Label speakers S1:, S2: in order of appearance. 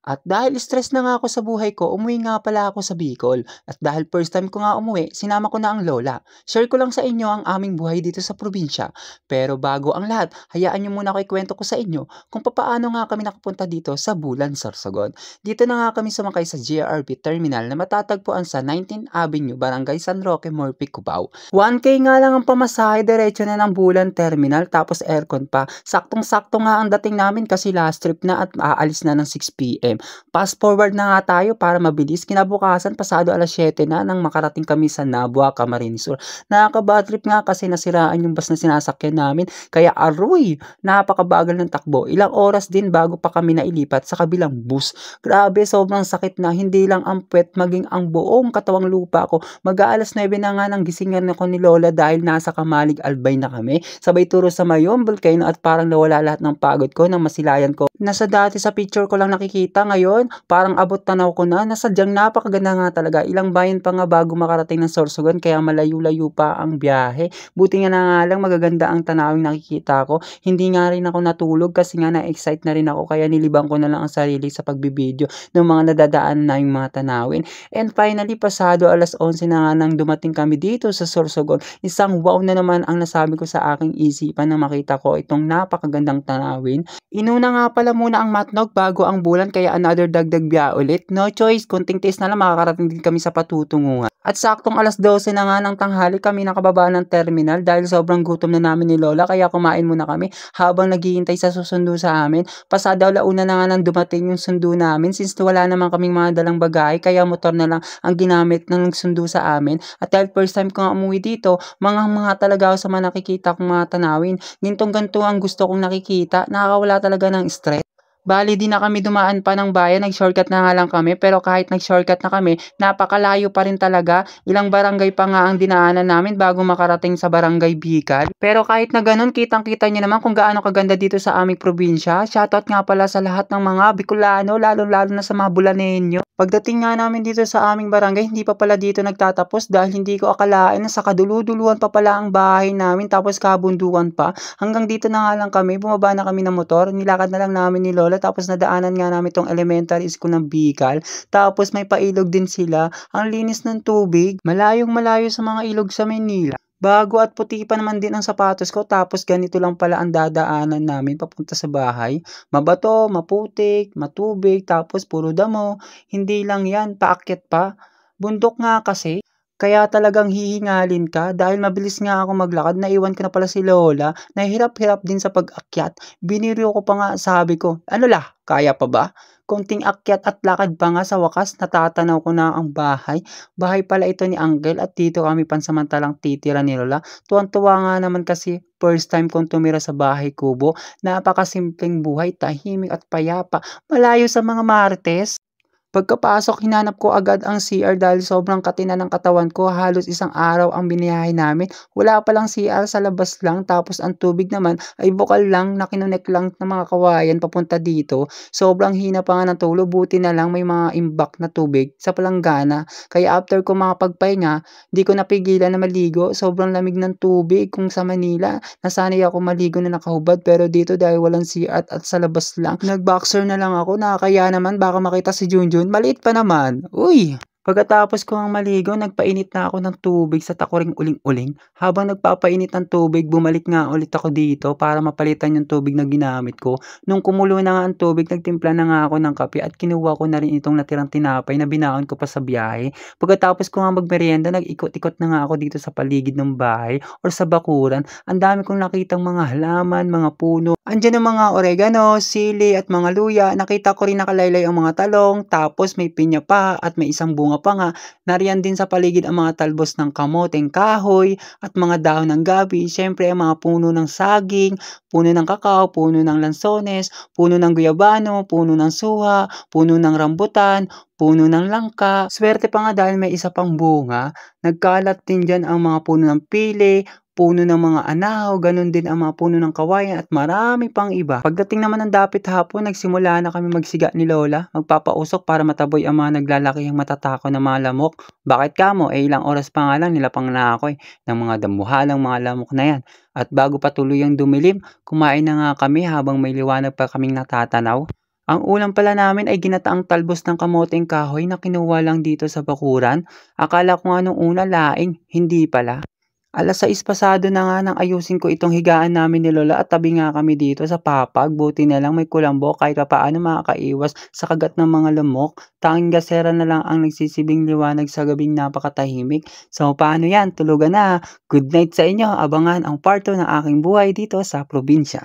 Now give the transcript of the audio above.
S1: At dahil stress na nga ako sa buhay ko, umuwi nga pala ako sa Bicol. At dahil first time ko nga umuwi, sinama ko na ang lola. Share ko lang sa inyo ang aming buhay dito sa probinsya. Pero bago ang lahat, hayaan nyo muna ko ikwento ko sa inyo kung papaano nga kami nakapunta dito sa Bulan, Sorsogon. Dito na nga kami sumakay sa GRP Terminal na matatagpuan sa 19 Avenue, Barangay San Roque, Morphe, Cubao. 1K nga lang ang pamasahe, diretso na ng Bulan Terminal tapos aircon pa. Saktong-sakto nga ang dating namin kasi last trip na at aalis na ng 6pm time. Fast forward na nga tayo para mabilis. Kinabukasan, pasado alas 7 na nang makarating kami sa Nabua, Camarines Sur. Nakaka-badtrip nga kasi nasiraan yung bus na sinasakyan namin. Kaya aroy, napakabagal ng takbo. Ilang oras din bago pa kami nailipat sa kabilang bus. Grabe, sobrang sakit na. Hindi lang ang puwet, maging ang buong katawang lupa ko. Mag-aalas 9 na nga nang gisingan ako ni Lola dahil nasa Kamalig Albay na kami. Sabay turo sa Mayon, Volcano at parang nawala lahat ng pagod ko nang masilayan ko Nasa dati sa picture ko lang nakikita ngayon, parang abot tanaw ko na, nasadyang napakaganda nga talaga. Ilang bayan pa nga bago makarating ng Sorsogon, kaya malayo-layo pa ang biyahe. Buti nga na nga lang, magaganda ang tanawing nakikita ko. Hindi nga rin ako natulog kasi nga na-excite na rin ako, kaya nilibang ko na lang ang sarili sa pagbibideo ng mga nadadaan na yung mga tanawin. And finally, pasado alas 11 na nga nang dumating kami dito sa Sorsogon, isang wow na naman ang nasabi ko sa aking isipan na makita ko itong napakagandang tanawin. Inuna nga pala pala muna ang matnog bago ang bulan kaya another dagdag biya ulit. No choice, kunting tiis na lang makakarating din kami sa patutunguhan. At saktong alas 12 na nga ng tanghali kami nakababa ng terminal dahil sobrang gutom na namin ni Lola kaya kumain muna kami habang naghihintay sa susundo sa amin. Pasada launa na nga nang dumating yung sundo namin since wala naman kaming mga dalang bagay kaya motor na lang ang ginamit ng sundo sa amin. At dahil first time ko nga umuwi dito, mga mga talaga sa mga nakikita kong mga tanawin. Gintong ganito ang gusto kong nakikita, nakakawala talaga ng stress. Bali, di na kami dumaan pa ng bayan, nag-shortcut na nga lang kami, pero kahit nag-shortcut na kami, napakalayo pa rin talaga. Ilang barangay pa nga ang dinaanan namin bago makarating sa barangay Bicol. Pero kahit na ganun, kitang-kita niyo naman kung gaano kaganda dito sa aming probinsya. Shoutout nga pala sa lahat ng mga Bicolano, lalo-lalo na sa mga Bulanenyo. Pagdating nga namin dito sa aming barangay, hindi pa pala dito nagtatapos dahil hindi ko akalain na sa kaduluduluan pa pala ang bahay namin tapos kabunduan pa. Hanggang dito na nga lang kami, bumaba na kami ng motor, nilakad na lang namin ni Lola tapos nadaanan nga namin itong elementary school ng Bicol. Tapos may pailog din sila, ang linis ng tubig, malayong malayo sa mga ilog sa Manila. Bago at puti pa naman din ang sapatos ko tapos ganito lang pala ang dadaanan namin papunta sa bahay. Mabato, maputik, matubig, tapos puro damo. Hindi lang yan, paakyat pa. Bundok nga kasi. Kaya talagang hihingalin ka dahil mabilis nga ako maglakad, naiwan ko na pala si Lola, nahirap-hirap din sa pag-akyat, biniro ko pa nga sabi ko, ano lah, kaya pa ba? Konting akyat at lakad pa nga sa wakas, natatanaw ko na ang bahay. Bahay pala ito ni Angel at dito kami pansamantalang titira ni Lola. Tuwan-tuwa nga naman kasi first time kong tumira sa bahay kubo. Napakasimpleng buhay, tahimik at payapa. Malayo sa mga Martes. Pagkapasok, hinanap ko agad ang CR dahil sobrang katina ng katawan ko. Halos isang araw ang biniyahe namin. Wala palang CR sa labas lang. Tapos ang tubig naman ay bukal lang na kinunek lang ng mga kawayan papunta dito. Sobrang hina pa nga ng tulo. Buti na lang may mga imbak na tubig sa palanggana. Kaya after ko makapagpahinga, di ko napigilan na maligo. Sobrang lamig ng tubig kung sa Manila. Nasanay ako maligo na nakahubad. Pero dito dahil walang CR at, at sa labas lang. Nagboxer na lang ako. Nakakaya naman baka makita si Junjun yun, maliit pa naman. Uy! Pagkatapos ko ang maligo, nagpainit na ako ng tubig sa takuring uling-uling. Habang nagpapainit ng tubig, bumalik nga ulit ako dito para mapalitan yung tubig na ginamit ko. Nung kumulo na nga ang tubig, nagtimpla na nga ako ng kape at kinuha ko na rin itong natirang tinapay na binaon ko pa sa biyahe. Pagkatapos ko nga magmerienda, nag-ikot-ikot na nga ako dito sa paligid ng bahay or sa bakuran. Ang dami kong nakitang mga halaman, mga puno. Andiyan ang mga oregano, sili at mga luya. Nakita ko rin nakalaylay ang mga talong, tapos may pinya pa at may isang bunga bunga pa nga, nariyan din sa paligid ang mga talbos ng kamoteng kahoy at mga dahon ng gabi, syempre ang mga puno ng saging, puno ng kakao, puno ng lansones, puno ng guyabano, puno ng suha, puno ng rambutan, puno ng langka. Swerte pa nga dahil may isa pang bunga, nagkalat din dyan ang mga puno ng pili, puno ng mga anaw, ganun din ang mga puno ng kawayan at marami pang iba. Pagdating naman ng dapit hapon, nagsimula na kami magsiga ni Lola, magpapausok para mataboy ang mga naglalakihang matatako na mga lamok. Bakit ka mo? Eh ilang oras pa nga lang nilapang na ako eh, ng mga damuhalang mga lamok na yan. At bago patuloy ang dumilim, kumain na nga kami habang may liwanag pa kaming natatanaw. Ang ulam pala namin ay ginataang talbos ng kamoteng kahoy na kinuha lang dito sa bakuran. Akala ko nga nung una laing, hindi pala. Alas 6 pasado na nga nang ayusin ko itong higaan namin ni Lola at tabi nga kami dito sa papag. Buti na lang may kulambo kahit pa paano makakaiwas sa kagat ng mga lamok. Tanging gasera na lang ang nagsisibing liwanag sa gabing napakatahimik. So paano yan? Tulugan na. Good night sa inyo. Abangan ang parto ng aking buhay dito sa probinsya.